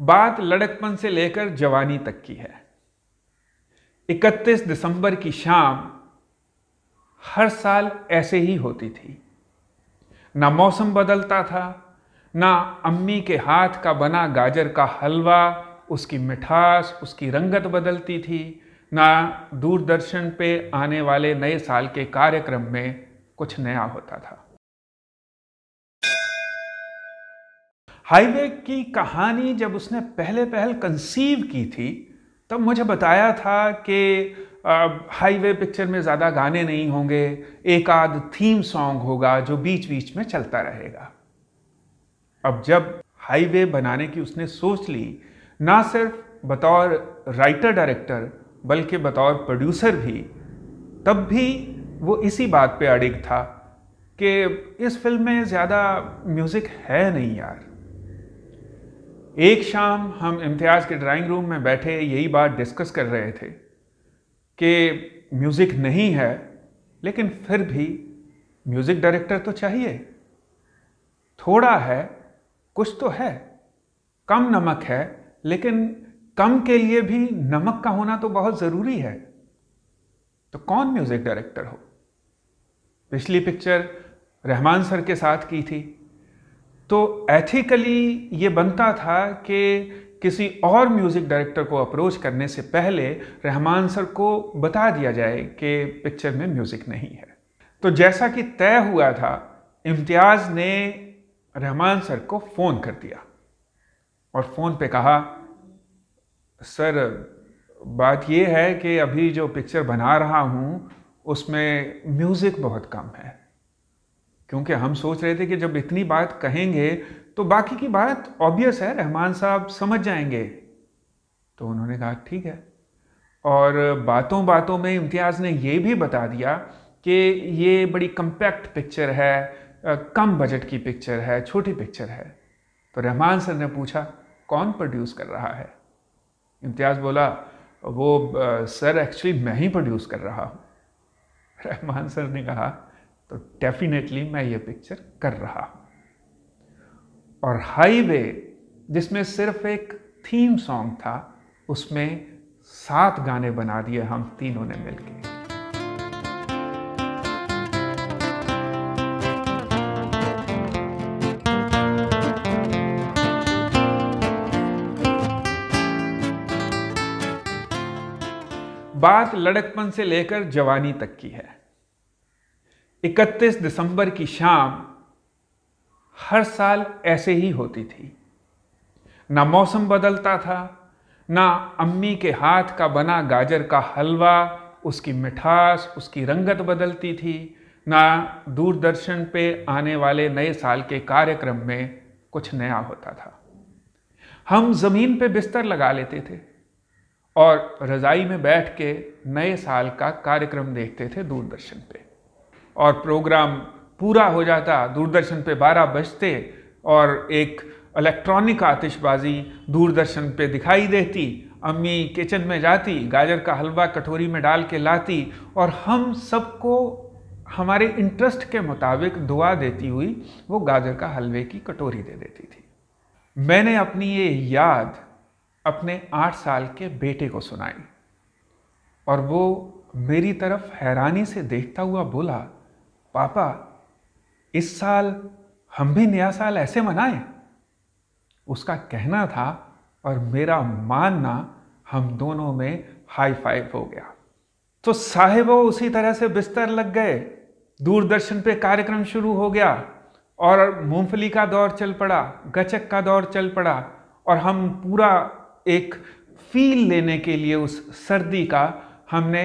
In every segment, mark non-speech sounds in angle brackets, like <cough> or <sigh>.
बात लड़कपन से लेकर जवानी तक की है 31 दिसंबर की शाम हर साल ऐसे ही होती थी ना मौसम बदलता था ना अम्मी के हाथ का बना गाजर का हलवा उसकी मिठास उसकी रंगत बदलती थी ना दूरदर्शन पे आने वाले नए साल के कार्यक्रम में कुछ नया होता था हाईवे की कहानी जब उसने पहले पहल कंसीव की थी तब मुझे बताया था कि हाईवे पिक्चर में ज़्यादा गाने नहीं होंगे एक आध थीम सॉन्ग होगा जो बीच बीच में चलता रहेगा अब जब हाईवे बनाने की उसने सोच ली ना सिर्फ बतौर राइटर डायरेक्टर बल्कि बतौर प्रोड्यूसर भी तब भी वो इसी बात पे अड़िग था कि इस फिल्म में ज़्यादा म्यूज़िक है नहीं यार एक शाम हम इम्तियाज़ के ड्राइंग रूम में बैठे यही बात डिस्कस कर रहे थे कि म्यूज़िक नहीं है लेकिन फिर भी म्यूज़िक डायरेक्टर तो चाहिए थोड़ा है कुछ तो है कम नमक है लेकिन कम के लिए भी नमक का होना तो बहुत ज़रूरी है तो कौन म्यूज़िक डायरेक्टर हो पिछली पिक्चर रहमान सर के साथ की थी तो एथिकली ये बनता था कि किसी और म्यूज़िक डायरेक्टर को अप्रोच करने से पहले रहमान सर को बता दिया जाए कि पिक्चर में म्यूज़िक नहीं है तो जैसा कि तय हुआ था इम्तियाज़ ने रहमान सर को फ़ोन कर दिया और फ़ोन पे कहा सर बात यह है कि अभी जो पिक्चर बना रहा हूँ उसमें म्यूज़िक बहुत कम है क्योंकि हम सोच रहे थे कि जब इतनी बात कहेंगे तो बाकी की बात ऑब्वियस है रहमान साहब समझ जाएंगे तो उन्होंने कहा ठीक है और बातों बातों में इम्तियाज़ ने यह भी बता दिया कि ये बड़ी कम्पैक्ट पिक्चर है कम बजट की पिक्चर है छोटी पिक्चर है तो रहमान सर ने पूछा कौन प्रोड्यूस कर रहा है इम्तियाज़ बोला वो सर एक्चुअली मैं ही प्रोड्यूस कर रहा हूँ <laughs> रहमान सर ने कहा तो डेफिनेटली मैं ये पिक्चर कर रहा हूं और हाईवे जिसमें सिर्फ एक थीम सॉन्ग था उसमें सात गाने बना दिए हम तीनों ने मिलकर बात लड़कपन से लेकर जवानी तक की है 31 दिसंबर की शाम हर साल ऐसे ही होती थी ना मौसम बदलता था ना अम्मी के हाथ का बना गाजर का हलवा उसकी मिठास उसकी रंगत बदलती थी ना दूरदर्शन पे आने वाले नए साल के कार्यक्रम में कुछ नया होता था हम ज़मीन पे बिस्तर लगा लेते थे और रज़ाई में बैठ के नए साल का कार्यक्रम देखते थे दूरदर्शन पे और प्रोग्राम पूरा हो जाता दूरदर्शन पे बारह बजते और एक इलेक्ट्रॉनिक आतिशबाजी दूरदर्शन पे दिखाई देती अम्मी किचन में जाती गाजर का हलवा कटोरी में डाल के लाती और हम सबको हमारे इंटरेस्ट के मुताबिक दुआ देती हुई वो गाजर का हलवे की कटोरी दे देती थी मैंने अपनी ये याद अपने आठ साल के बेटे को सुनाई और वो मेरी तरफ हैरानी से देखता हुआ बोला पापा इस साल हम भी नया साल ऐसे मनाएं उसका कहना था और मेरा मानना हम दोनों में हाई फाइव हो गया तो साहेबो उसी तरह से बिस्तर लग गए दूरदर्शन पे कार्यक्रम शुरू हो गया और मूंगफली का दौर चल पड़ा गचक का दौर चल पड़ा और हम पूरा एक फील लेने के लिए उस सर्दी का हमने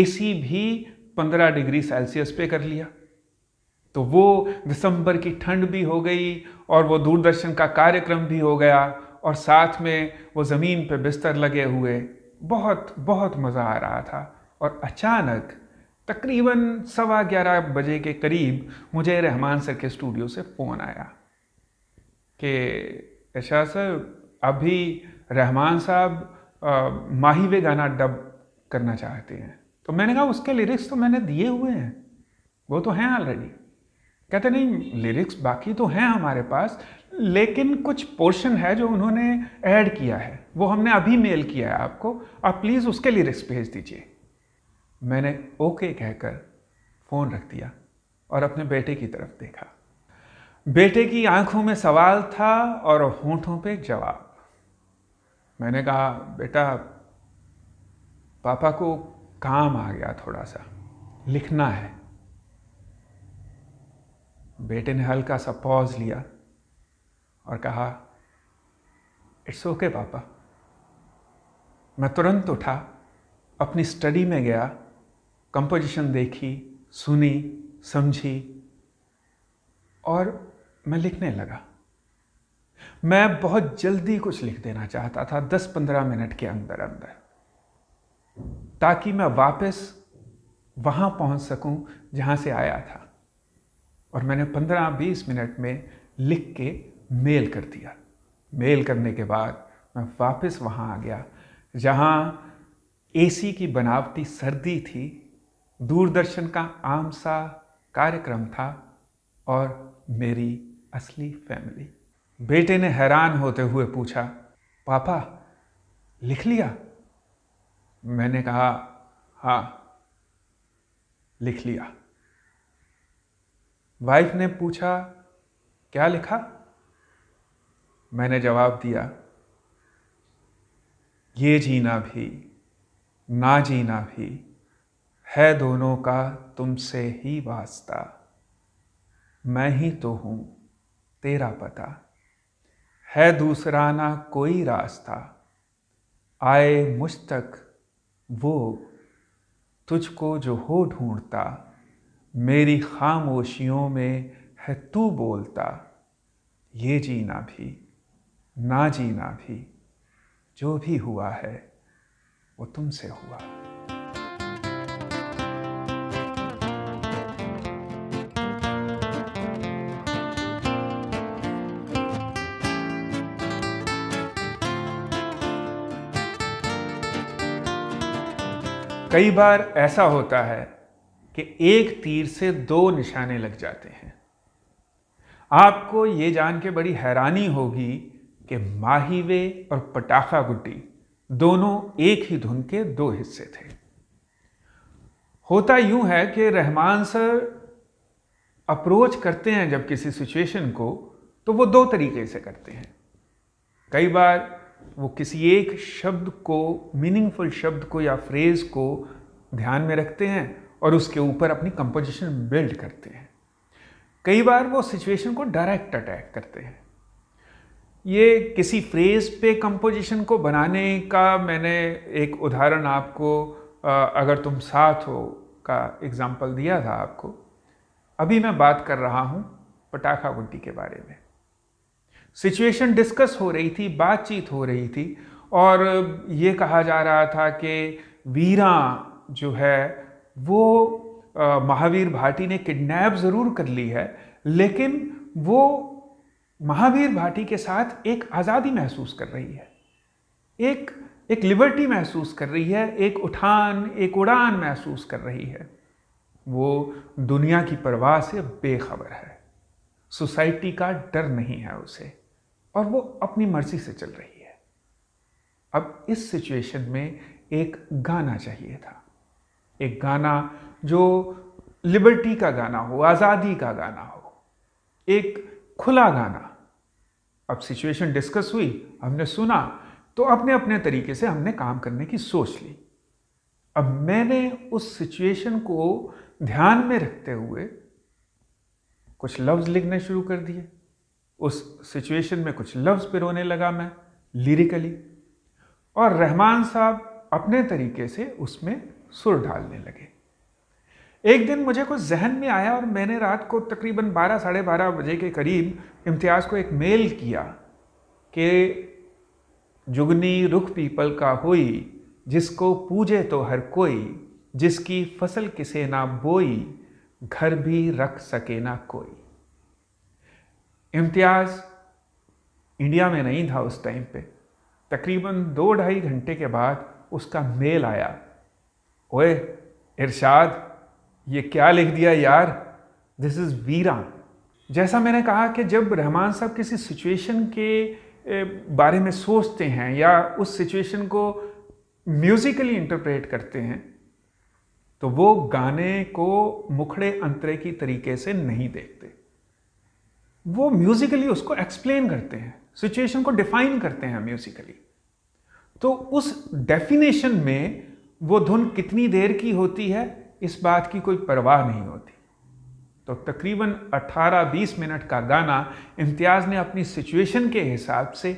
एसी भी 15 डिग्री सेल्सियस पे कर लिया तो वो दिसंबर की ठंड भी हो गई और वो दूरदर्शन का कार्यक्रम भी हो गया और साथ में वो ज़मीन पे बिस्तर लगे हुए बहुत बहुत मज़ा आ रहा था और अचानक तकरीबन सवा ग्यारह बजे के करीब मुझे रहमान सर के स्टूडियो से फ़ोन आया कि शाह सर अभी रहमान साहब माही वे गाना डब करना चाहते हैं तो मैंने कहा उसके लिरिक्स तो मैंने दिए हुए हैं वो तो हैं ऑलरेडी कहते नहीं लिरिक्स बाकी तो हैं हमारे पास लेकिन कुछ पोर्शन है जो उन्होंने ऐड किया है वो हमने अभी मेल किया है आपको आप प्लीज़ उसके लिरिक्स भेज दीजिए मैंने ओके कहकर फ़ोन रख दिया और अपने बेटे की तरफ देखा बेटे की आंखों में सवाल था और होठों पे जवाब मैंने कहा बेटा पापा को काम आ गया थोड़ा सा लिखना है बेटे ने हल्का सा पॉज लिया और कहा इट्स ओके okay, पापा मैं तुरंत उठा अपनी स्टडी में गया कंपोजिशन देखी सुनी समझी और मैं लिखने लगा मैं बहुत जल्दी कुछ लिख देना चाहता था दस पंद्रह मिनट के अंदर अंदर ताकि मैं वापस वहाँ पहुँच सकूँ जहाँ से आया था और मैंने 15-20 मिनट में लिख के मेल कर दिया मेल करने के बाद मैं वापस वहाँ आ गया जहाँ एसी की बनावटी सर्दी थी दूरदर्शन का आम सा कार्यक्रम था और मेरी असली फैमिली बेटे ने हैरान होते हुए पूछा पापा लिख लिया मैंने कहा हाँ लिख लिया वाइफ ने पूछा क्या लिखा मैंने जवाब दिया ये जीना भी ना जीना भी है दोनों का तुमसे ही वास्ता मैं ही तो हूँ तेरा पता है दूसरा ना कोई रास्ता आए मुझ तक वो तुझको जो हो ढूंढता मेरी खामोशियों में है तू बोलता ये जीना भी ना जीना भी जो भी हुआ है वो तुमसे हुआ कई बार ऐसा होता है कि एक तीर से दो निशाने लग जाते हैं आपको ये जान के बड़ी हैरानी होगी कि माहीवे और पटाखा गुड्डी दोनों एक ही धुन के दो हिस्से थे होता यूं है कि रहमान सर अप्रोच करते हैं जब किसी सिचुएशन को तो वो दो तरीके से करते हैं कई बार वो किसी एक शब्द को मीनिंगफुल शब्द को या फ्रेज़ को ध्यान में रखते हैं और उसके ऊपर अपनी कंपोजिशन बिल्ड करते हैं कई बार वो सिचुएशन को डायरेक्ट अटैक करते हैं ये किसी फ्रेज़ पे कंपोजिशन को बनाने का मैंने एक उदाहरण आपको अगर तुम साथ हो का एग्ज़ाम्पल दिया था आपको अभी मैं बात कर रहा हूँ पटाखा गुंडी के बारे में सिचुएशन डिस्कस हो रही थी बातचीत हो रही थी और ये कहा जा रहा था कि वीरा जो है वो महावीर भाटी ने किडनैप ज़रूर कर ली है लेकिन वो महावीर भाटी के साथ एक आज़ादी महसूस कर रही है एक एक लिबर्टी महसूस कर रही है एक उठान एक उड़ान महसूस कर रही है वो दुनिया की परवाह से बेखबर है सोसाइटी का डर नहीं है उसे और वो अपनी मर्जी से चल रही है अब इस सिचुएशन में एक गाना चाहिए था एक गाना जो लिबर्टी का गाना हो आज़ादी का गाना हो एक खुला गाना अब सिचुएशन डिस्कस हुई हमने सुना तो अपने अपने तरीके से हमने काम करने की सोच ली अब मैंने उस सिचुएशन को ध्यान में रखते हुए कुछ लफ्ज़ लिखने शुरू कर दिए उस सिचुएशन में कुछ लफ्ज़ पिरोने लगा मैं लिरिकली और रहमान साहब अपने तरीके से उसमें सुर ढालने लगे एक दिन मुझे कुछ जहन में आया और मैंने रात को तकरीबन बारह साढ़े बारह बजे के करीब इम्तियाज़ को एक मेल किया कि जुगनी रुख पीपल का हुई जिसको पूजे तो हर कोई जिसकी फसल किसे ना बोई घर भी रख सके ना कोई इम्तियाज़ इंडिया में नहीं था उस टाइम पे तकरीबन दो ढाई घंटे के बाद उसका मेल आया ओए इरशाद ये क्या लिख दिया यार दिस इज़ वीरान जैसा मैंने कहा कि जब रहमान साहब किसी सिचुएशन के बारे में सोचते हैं या उस सिचुएशन को म्यूज़िकली इंटरप्रेट करते हैं तो वो गाने को मुखड़े अंतरे की तरीके से नहीं देखते वो म्यूज़िकली उसको एक्सप्लेन करते हैं सिचुएशन को डिफाइन करते हैं म्यूज़िकली तो उस डेफिनेशन में वो धुन कितनी देर की होती है इस बात की कोई परवाह नहीं होती तो तकरीबन 18-20 मिनट का गाना इम्तियाज़ ने अपनी सिचुएशन के हिसाब से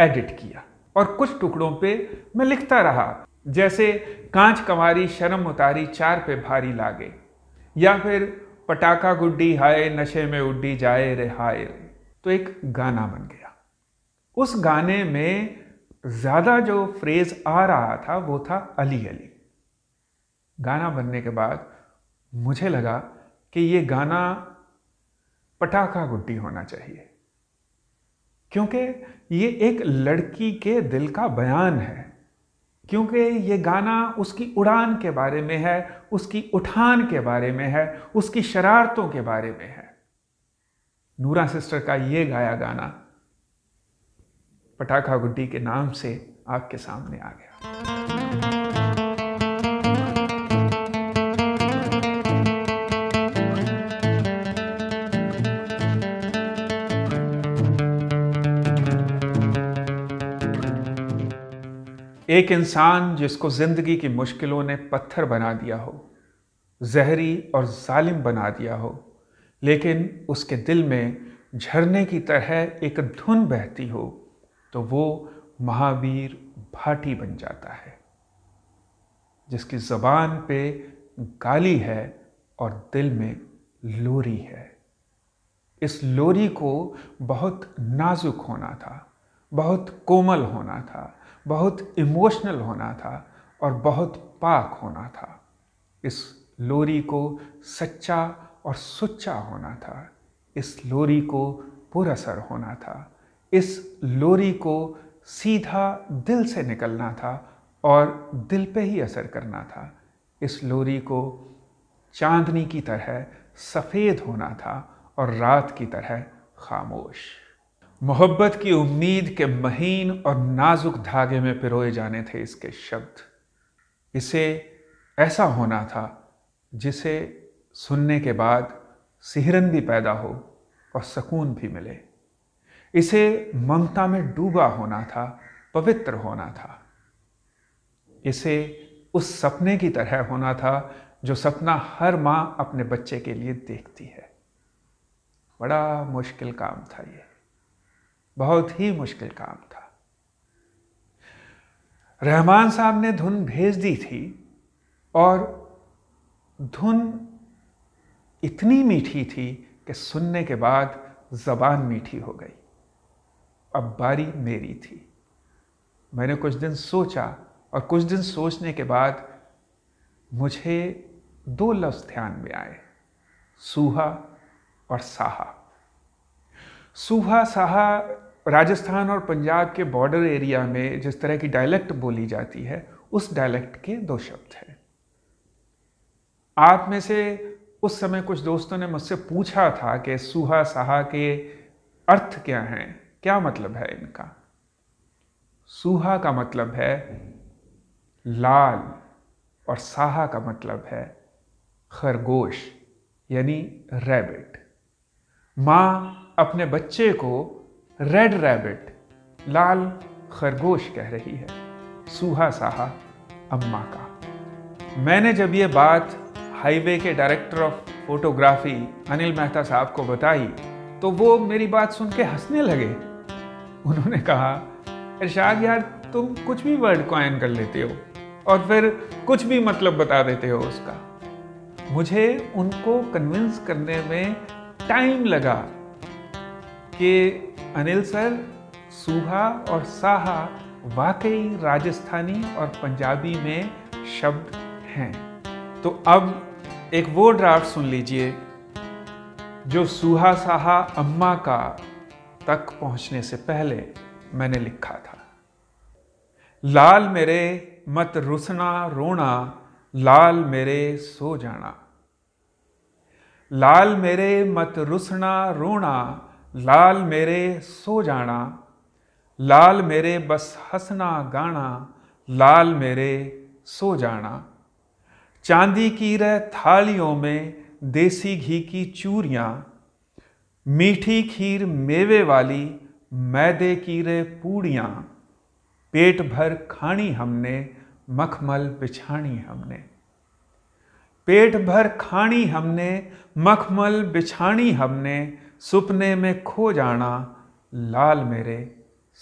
एडिट किया और कुछ टुकड़ों पे मैं लिखता रहा जैसे कांच कमारी शर्म उतारी चार पे भारी लागे या फिर पटाखा गुड्डी हाय नशे में उड्डी जाए रे हाय रे तो एक गाना बन गया उस गाने में ज़्यादा जो फ्रेज़ आ रहा था वो था अली अली गाना बनने के बाद मुझे लगा कि ये गाना पटाखा गुड्डी होना चाहिए क्योंकि ये एक लड़की के दिल का बयान है क्योंकि ये गाना उसकी उड़ान के बारे में है उसकी उठान के बारे में है उसकी शरारतों के बारे में है नूरा सिस्टर का ये गाया गाना पटाखा गुड्डी के नाम से आपके सामने आ गया एक इंसान जिसको ज़िंदगी की मुश्किलों ने पत्थर बना दिया हो जहरी और जालिम बना दिया हो लेकिन उसके दिल में झरने की तरह एक धुन बहती हो तो वो महावीर भाटी बन जाता है जिसकी ज़बान पे गाली है और दिल में लोरी है इस लोरी को बहुत नाजुक होना था बहुत कोमल होना था बहुत इमोशनल होना था और बहुत पाक होना था इस लोरी को सच्चा और सुच्चा होना था इस लोरी को पुरअसर होना था इस लोरी को सीधा दिल से निकलना था और दिल पे ही असर करना था इस लोरी को चांदनी की तरह सफ़ेद होना था और रात की तरह खामोश मोहब्बत की उम्मीद के महीन और नाजुक धागे में पिरोए जाने थे इसके शब्द इसे ऐसा होना था जिसे सुनने के बाद सिहरन भी पैदा हो और सुकून भी मिले इसे ममता में डूबा होना था पवित्र होना था इसे उस सपने की तरह होना था जो सपना हर माँ अपने बच्चे के लिए देखती है बड़ा मुश्किल काम था ये बहुत ही मुश्किल काम था रहमान साहब ने धुन भेज दी थी और धुन इतनी मीठी थी कि सुनने के बाद जबान मीठी हो गई अब बारी मेरी थी मैंने कुछ दिन सोचा और कुछ दिन सोचने के बाद मुझे दो लफ्ज़ ध्यान में आए सूहा और साहा सूहा साहा राजस्थान और पंजाब के बॉर्डर एरिया में जिस तरह की डायलेक्ट बोली जाती है उस डायलेक्ट के दो शब्द हैं आप में से उस समय कुछ दोस्तों ने मुझसे पूछा था कि सूहा साहा के अर्थ क्या हैं क्या मतलब है इनका सूहा का मतलब है लाल और साहा का मतलब है खरगोश यानी रैबिट माँ अपने बच्चे को रेड रैबिट लाल खरगोश कह रही है सूहा साहा अम्मा का मैंने जब ये बात हाईवे के director of photography Anil Mehta साहब को बताई तो वो मेरी बात सुन के हंसने लगे उन्होंने कहा इरशाद यार तुम कुछ भी वर्ड क्वाइन कर लेते हो और फिर कुछ भी मतलब बता देते हो उसका मुझे उनको कन्विंस करने में टाइम लगा कि अनिल सर सुहा और साहा वाकई राजस्थानी और पंजाबी में शब्द हैं तो अब एक वो ड्राफ्ट सुन लीजिए जो सुहा साहा अम्मा का तक पहुंचने से पहले मैंने लिखा था लाल मेरे मत रुसना रोना लाल मेरे सो जाना लाल मेरे मत रुसना रोना लाल मेरे सो जाना लाल मेरे बस हंसना गाना लाल मेरे सो जाना चांदी की रह थालियों में देसी घी की चूरियाँ मीठी खीर मेवे वाली मैदे की रे पूड़ियाँ पेट भर खानी हमने मखमल बिछानी हमने पेट भर खानी हमने मखमल बिछानी हमने सुपने में खो जाना लाल मेरे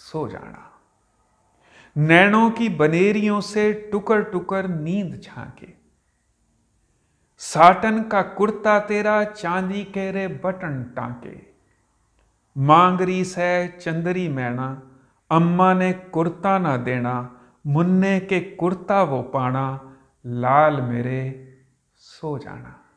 सो जाना नैणों की बनेरियों से टुकर टुकर नींद झांके साटन का कुर्ता तेरा चांदी के रे बटन टांके मांगरी से चंदरी मैना अम्मा ने कुर्ता ना देना मुन्ने के कुर्ता वो पाना लाल मेरे सो जाना